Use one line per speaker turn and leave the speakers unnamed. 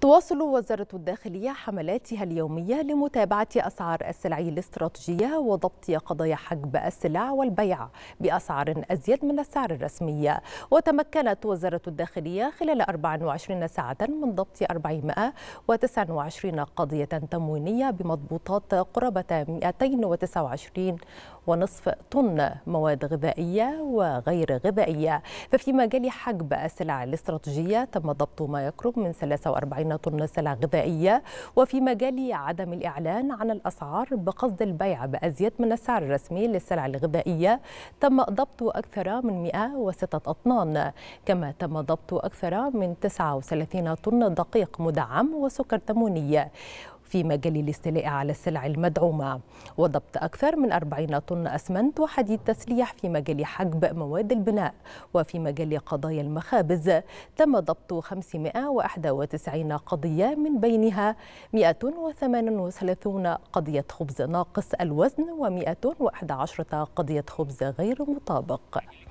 تواصل وزارة الداخلية حملاتها اليومية لمتابعة أسعار السلع الاستراتيجية وضبط قضايا حجب السلع والبيع بأسعار أزيد من السعر الرسمي وتمكنت وزارة الداخلية خلال 24 ساعة من ضبط 429 قضية تموينية بمضبوطات قرابة 229 ونصف طن مواد غذائية وغير غذائية ففي مجال حجب السلع الاستراتيجية تم ضبط ما يقرب من 43 لجنة سلع الغذائية وفي مجال عدم الإعلان عن الأسعار بقصد البيع بأزيد من السعر الرسمي للسلع الغذائية تم ضبط أكثر من 106 أطنان كما تم ضبط أكثر من 39 طن دقيق مدعم وسكر تموني في مجال الاستيلاء على السلع المدعومة وضبط أكثر من 40 طن أسمنت وحديد تسليح في مجال حجب مواد البناء وفي مجال قضايا المخابز تم ضبط 591 قضية من بينها 138 قضية خبز ناقص الوزن و111 قضية خبز غير مطابق